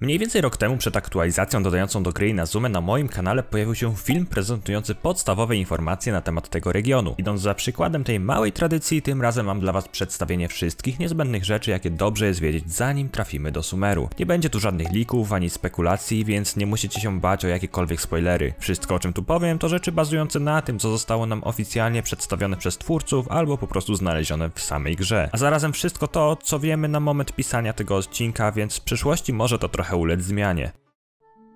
Mniej więcej rok temu przed aktualizacją dodającą do gry na Zoomę na moim kanale pojawił się film prezentujący podstawowe informacje na temat tego regionu. Idąc za przykładem tej małej tradycji, tym razem mam dla was przedstawienie wszystkich niezbędnych rzeczy, jakie dobrze jest wiedzieć zanim trafimy do Sumeru. Nie będzie tu żadnych lików ani spekulacji, więc nie musicie się bać o jakiekolwiek spoilery. Wszystko o czym tu powiem to rzeczy bazujące na tym, co zostało nam oficjalnie przedstawione przez twórców albo po prostu znalezione w samej grze. A zarazem wszystko to, co wiemy na moment pisania tego odcinka, więc w przyszłości może to trochę trochę ulec zmianie.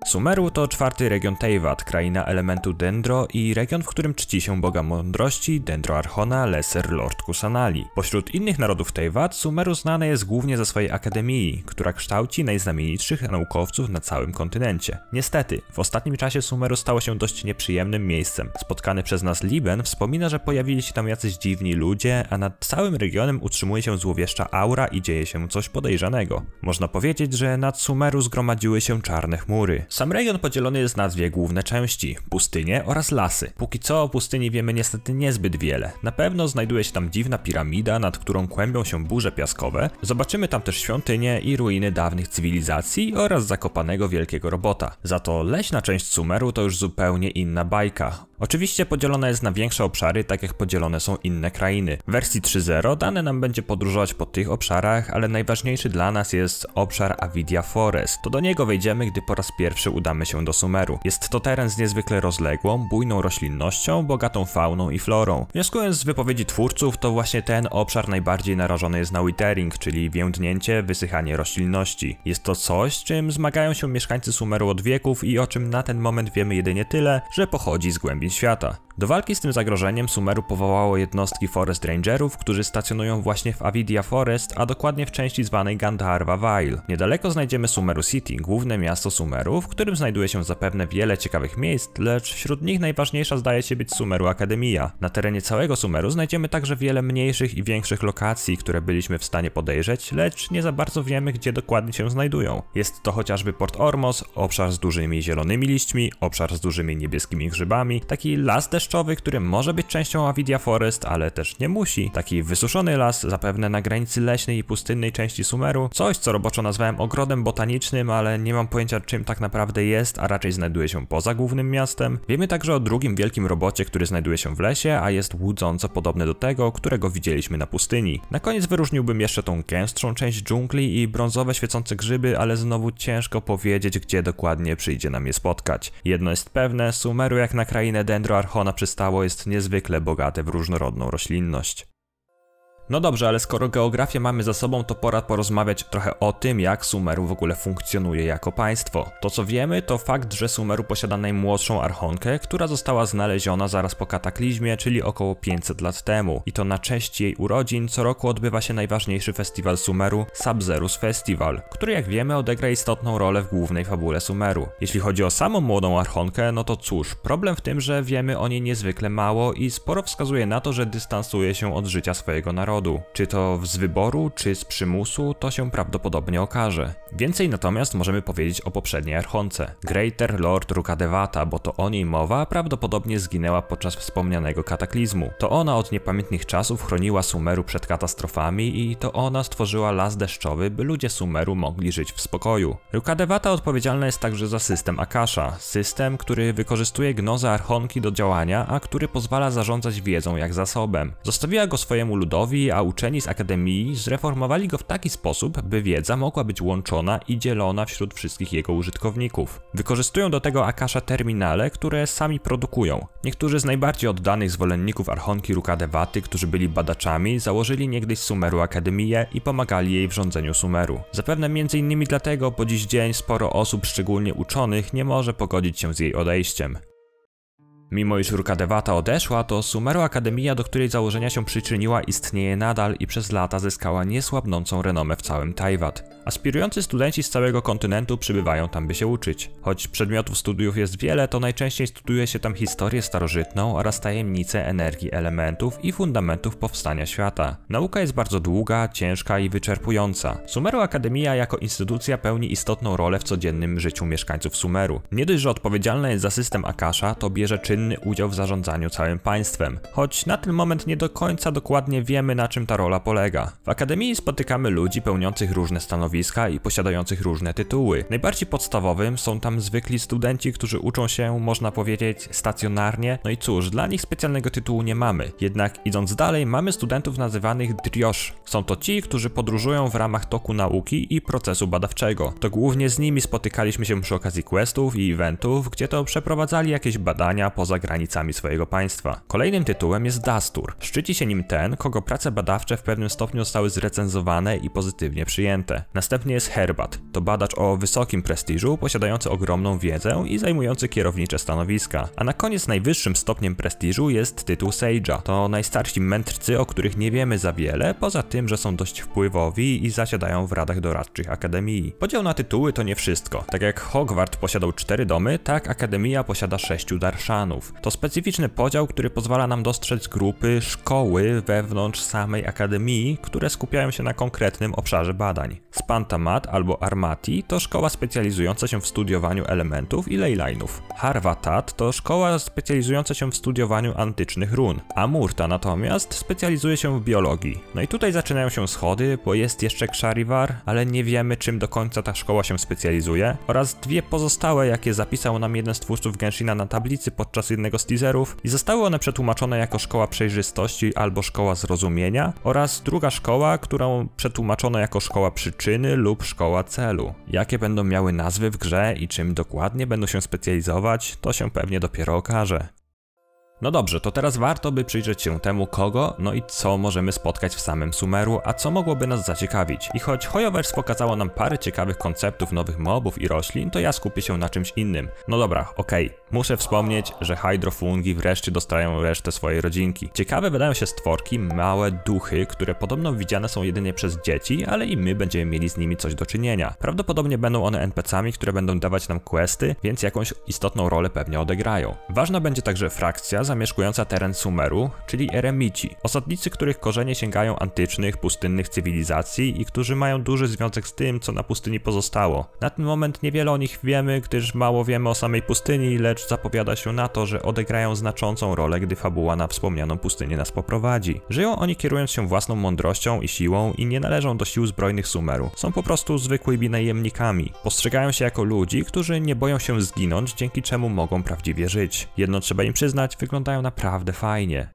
Sumeru to czwarty region Teyvat, kraina elementu Dendro i region, w którym czci się boga mądrości Dendro Archona Lesser Lord Kusanali. Pośród innych narodów Teyvat Sumeru znane jest głównie za swojej akademii, która kształci najznamienitszych naukowców na całym kontynencie. Niestety, w ostatnim czasie Sumeru stało się dość nieprzyjemnym miejscem. Spotkany przez nas Liben wspomina, że pojawili się tam jacyś dziwni ludzie, a nad całym regionem utrzymuje się złowieszcza aura i dzieje się coś podejrzanego. Można powiedzieć, że nad Sumeru zgromadziły się czarne chmury. Sam region podzielony jest na dwie główne części, pustynie oraz lasy. Póki co o pustyni wiemy niestety niezbyt wiele. Na pewno znajduje się tam dziwna piramida, nad którą kłębią się burze piaskowe. Zobaczymy tam też świątynie i ruiny dawnych cywilizacji oraz zakopanego wielkiego robota. Za to leśna część Sumeru to już zupełnie inna bajka. Oczywiście podzielona jest na większe obszary, tak jak podzielone są inne krainy. W wersji 3.0 dane nam będzie podróżować po tych obszarach, ale najważniejszy dla nas jest obszar Avidia Forest. To do niego wejdziemy, gdy po raz pierwszy udamy się do Sumeru. Jest to teren z niezwykle rozległą, bujną roślinnością, bogatą fauną i florą. Wnioskując z wypowiedzi twórców, to właśnie ten obszar najbardziej narażony jest na withering, czyli więdnięcie, wysychanie roślinności. Jest to coś, czym zmagają się mieszkańcy Sumeru od wieków i o czym na ten moment wiemy jedynie tyle, że pochodzi z głębi świata. Do walki z tym zagrożeniem Sumeru powołało jednostki Forest Rangerów, którzy stacjonują właśnie w Avidia Forest, a dokładnie w części zwanej Gandharva Vale. Niedaleko znajdziemy Sumeru City, główne miasto Sumeru, w którym znajduje się zapewne wiele ciekawych miejsc, lecz wśród nich najważniejsza zdaje się być Sumeru Akademia. Na terenie całego Sumeru znajdziemy także wiele mniejszych i większych lokacji, które byliśmy w stanie podejrzeć, lecz nie za bardzo wiemy gdzie dokładnie się znajdują. Jest to chociażby Port Ormos, obszar z dużymi zielonymi liśćmi, obszar z dużymi niebieskimi grzybami, tak taki las deszczowy, który może być częścią Avidia Forest, ale też nie musi. Taki wysuszony las, zapewne na granicy leśnej i pustynnej części Sumeru. Coś, co roboczo nazwałem ogrodem botanicznym, ale nie mam pojęcia czym tak naprawdę jest, a raczej znajduje się poza głównym miastem. Wiemy także o drugim wielkim robocie, który znajduje się w lesie, a jest łudząco podobny do tego, którego widzieliśmy na pustyni. Na koniec wyróżniłbym jeszcze tą gęstszą część dżungli i brązowe świecące grzyby, ale znowu ciężko powiedzieć, gdzie dokładnie przyjdzie nam je spotkać. Jedno jest pewne, Sumeru jak na krainę archona przystało jest niezwykle bogate w różnorodną roślinność. No dobrze, ale skoro geografię mamy za sobą, to pora porozmawiać trochę o tym, jak Sumeru w ogóle funkcjonuje jako państwo. To co wiemy, to fakt, że Sumeru posiada najmłodszą archonkę, która została znaleziona zaraz po kataklizmie, czyli około 500 lat temu. I to na cześć jej urodzin co roku odbywa się najważniejszy festiwal Sumeru, Sabzerus Festival, który jak wiemy odegra istotną rolę w głównej fabule Sumeru. Jeśli chodzi o samą młodą archonkę, no to cóż, problem w tym, że wiemy o niej niezwykle mało i sporo wskazuje na to, że dystansuje się od życia swojego narodu narodu. Czy to z wyboru, czy z przymusu, to się prawdopodobnie okaże. Więcej natomiast możemy powiedzieć o poprzedniej archonce. Greater Lord Rukadevata, bo to o niej mowa, prawdopodobnie zginęła podczas wspomnianego kataklizmu. To ona od niepamiętnych czasów chroniła Sumeru przed katastrofami i to ona stworzyła las deszczowy, by ludzie Sumeru mogli żyć w spokoju. Rukadevata odpowiedzialna jest także za system Akasha, system, który wykorzystuje gnozę archonki do działania, a który pozwala zarządzać wiedzą jak zasobem. Zostawiła go swojemu ludowi a uczeni z akademii zreformowali go w taki sposób, by wiedza mogła być łączona i dzielona wśród wszystkich jego użytkowników. Wykorzystują do tego Akasha terminale, które sami produkują. Niektórzy z najbardziej oddanych zwolenników Archonki Rukadewaty, którzy byli badaczami, założyli niegdyś Sumeru Akademię i pomagali jej w rządzeniu Sumeru. Zapewne m.in. dlatego po dziś dzień sporo osób, szczególnie uczonych, nie może pogodzić się z jej odejściem. Mimo iż Devata odeszła, to Sumeru Akademia, do której założenia się przyczyniła, istnieje nadal i przez lata zyskała niesłabnącą renomę w całym Tajwat. Aspirujący studenci z całego kontynentu przybywają tam, by się uczyć. Choć przedmiotów studiów jest wiele, to najczęściej studiuje się tam historię starożytną oraz tajemnice energii elementów i fundamentów powstania świata. Nauka jest bardzo długa, ciężka i wyczerpująca. Sumeru Akademia jako instytucja pełni istotną rolę w codziennym życiu mieszkańców Sumeru. Nie dość, że odpowiedzialna jest za system Akasha, to bierze czynny udział w zarządzaniu całym państwem. Choć na ten moment nie do końca dokładnie wiemy, na czym ta rola polega. W Akademii spotykamy ludzi pełniących różne stanowiska stanowiska i posiadających różne tytuły. Najbardziej podstawowym są tam zwykli studenci, którzy uczą się, można powiedzieć, stacjonarnie. No i cóż, dla nich specjalnego tytułu nie mamy. Jednak idąc dalej, mamy studentów nazywanych driosz. Są to ci, którzy podróżują w ramach toku nauki i procesu badawczego. To głównie z nimi spotykaliśmy się przy okazji questów i eventów, gdzie to przeprowadzali jakieś badania poza granicami swojego państwa. Kolejnym tytułem jest Dastur. Szczyci się nim ten, kogo prace badawcze w pewnym stopniu zostały zrecenzowane i pozytywnie przyjęte. Na Następnie jest Herbat, to badacz o wysokim prestiżu, posiadający ogromną wiedzę i zajmujący kierownicze stanowiska. A na koniec najwyższym stopniem prestiżu jest tytuł Sage'a. To najstarsi mędrcy, o których nie wiemy za wiele, poza tym, że są dość wpływowi i zasiadają w radach doradczych Akademii. Podział na tytuły to nie wszystko. Tak jak Hogwart posiadał cztery domy, tak Akademia posiada sześciu Darszanów. To specyficzny podział, który pozwala nam dostrzec grupy, szkoły wewnątrz samej Akademii, które skupiają się na konkretnym obszarze badań. Spantamat albo Armati to szkoła specjalizująca się w studiowaniu elementów i leylinów. Harvatat to szkoła specjalizująca się w studiowaniu antycznych run. Amurta natomiast specjalizuje się w biologii. No i tutaj zaczynają się schody, bo jest jeszcze Ksharivar, ale nie wiemy czym do końca ta szkoła się specjalizuje oraz dwie pozostałe, jakie zapisał nam jeden z twórców Genshina na tablicy podczas jednego z teaserów i zostały one przetłumaczone jako szkoła przejrzystości albo szkoła zrozumienia oraz druga szkoła, którą przetłumaczono jako szkoła przyczyny czyny lub szkoła celu. Jakie będą miały nazwy w grze i czym dokładnie będą się specjalizować, to się pewnie dopiero okaże. No dobrze, to teraz warto by przyjrzeć się temu kogo, no i co możemy spotkać w samym Sumeru, a co mogłoby nas zaciekawić. I choć Hoyoverse pokazało nam parę ciekawych konceptów nowych mobów i roślin, to ja skupię się na czymś innym. No dobra, okej. Okay. Muszę wspomnieć, że hydrofungi wreszcie dostają resztę swojej rodzinki. Ciekawe wydają się stworki, małe duchy, które podobno widziane są jedynie przez dzieci, ale i my będziemy mieli z nimi coś do czynienia. Prawdopodobnie będą one NPC-ami, które będą dawać nam questy, więc jakąś istotną rolę pewnie odegrają. Ważna będzie także frakcja, zamieszkująca teren Sumeru, czyli Eremici, osadnicy, których korzenie sięgają antycznych, pustynnych cywilizacji i którzy mają duży związek z tym, co na pustyni pozostało. Na ten moment niewiele o nich wiemy, gdyż mało wiemy o samej pustyni, lecz zapowiada się na to, że odegrają znaczącą rolę, gdy fabuła na wspomnianą pustynię nas poprowadzi. Żyją oni kierując się własną mądrością i siłą i nie należą do sił zbrojnych Sumeru. Są po prostu zwykłymi najemnikami. Postrzegają się jako ludzi, którzy nie boją się zginąć, dzięki czemu mogą prawdziwie żyć. Jedno trzeba im przyznać, wygląda wyglądają naprawdę fajnie.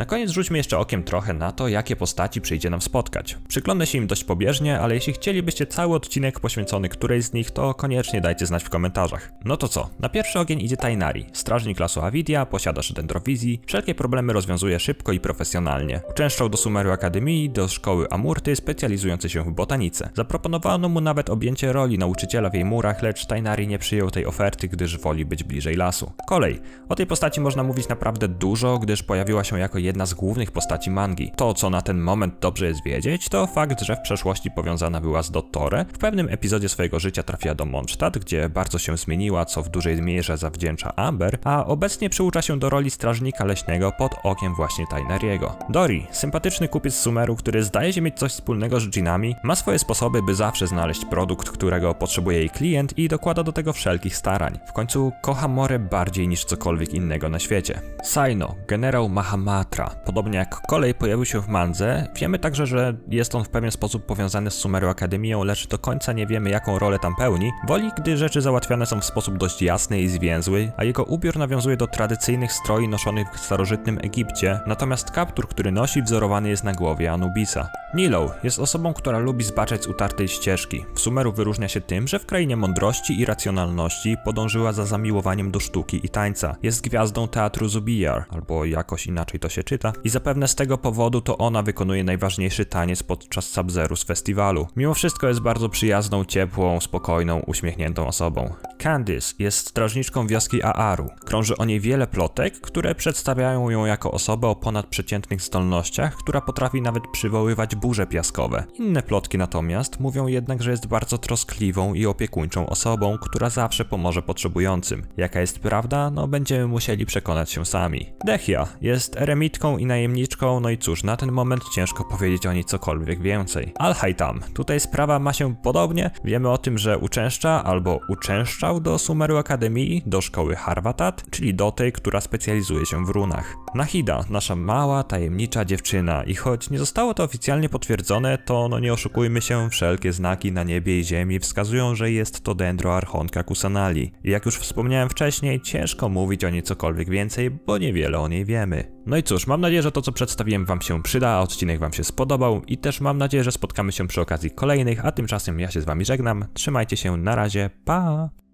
Na koniec rzućmy jeszcze okiem trochę na to, jakie postaci przyjdzie nam spotkać. Przyglądnę się im dość pobieżnie, ale jeśli chcielibyście cały odcinek poświęcony którejś z nich, to koniecznie dajcie znać w komentarzach. No to co, na pierwszy ogień idzie Tainari. Strażnik lasu Avidia, posiadasz dendrowizji, wszelkie problemy rozwiązuje szybko i profesjonalnie. Uczęszczał do Sumeru Akademii, do szkoły Amurty, specjalizującej się w botanice. Zaproponowano mu nawet objęcie roli nauczyciela w jej murach, lecz Tainari nie przyjął tej oferty, gdyż woli być bliżej lasu. Kolej. O tej postaci można mówić naprawdę dużo, gdyż pojawiła się jako jedna jedna z głównych postaci mangi. To, co na ten moment dobrze jest wiedzieć, to fakt, że w przeszłości powiązana była z Dottore, w pewnym epizodzie swojego życia trafiła do Mondstadt, gdzie bardzo się zmieniła, co w dużej mierze zawdzięcza Amber, a obecnie przyucza się do roli strażnika leśnego pod okiem właśnie Tainariego. Dori, sympatyczny kupiec Sumeru, który zdaje się mieć coś wspólnego z dżinami, ma swoje sposoby, by zawsze znaleźć produkt, którego potrzebuje jej klient i dokłada do tego wszelkich starań. W końcu kocha More bardziej niż cokolwiek innego na świecie. Saino, generał Mahamatra, Sumera. Podobnie jak kolej pojawił się w Mandze, wiemy także, że jest on w pewien sposób powiązany z Sumeru Akademią, lecz do końca nie wiemy jaką rolę tam pełni, woli gdy rzeczy załatwiane są w sposób dość jasny i zwięzły, a jego ubiór nawiązuje do tradycyjnych stroi noszonych w starożytnym Egipcie, natomiast kaptur, który nosi wzorowany jest na głowie Anubisa. Nilo jest osobą, która lubi zbaczać z utartej ścieżki. W Sumeru wyróżnia się tym, że w krainie mądrości i racjonalności podążyła za zamiłowaniem do sztuki i tańca. Jest gwiazdą teatru Zubijar, albo jakoś inaczej to się się czyta i zapewne z tego powodu to ona wykonuje najważniejszy taniec podczas Subzeru z festiwalu. Mimo wszystko jest bardzo przyjazną, ciepłą, spokojną, uśmiechniętą osobą. Candice jest strażniczką wioski Aaru. Krąży o niej wiele plotek, które przedstawiają ją jako osobę o ponadprzeciętnych zdolnościach, która potrafi nawet przywoływać burze piaskowe. Inne plotki natomiast mówią jednak, że jest bardzo troskliwą i opiekuńczą osobą, która zawsze pomoże potrzebującym. Jaka jest prawda? No będziemy musieli przekonać się sami. Dehia jest eremitą i najemniczką, no i cóż, na ten moment ciężko powiedzieć o niej cokolwiek więcej. al Tam. Tutaj sprawa ma się podobnie. Wiemy o tym, że uczęszcza albo uczęszczał do Sumeru Akademii, do szkoły Harvatat, czyli do tej, która specjalizuje się w runach. Nahida, nasza mała, tajemnicza dziewczyna i choć nie zostało to oficjalnie potwierdzone, to no nie oszukujmy się, wszelkie znaki na niebie i ziemi wskazują, że jest to Archonka Kusanali. I jak już wspomniałem wcześniej, ciężko mówić o niej cokolwiek więcej, bo niewiele o niej wiemy. No i cóż, mam nadzieję, że to co przedstawiłem wam się przyda, a odcinek wam się spodobał i też mam nadzieję, że spotkamy się przy okazji kolejnych, a tymczasem ja się z wami żegnam, trzymajcie się, na razie, pa!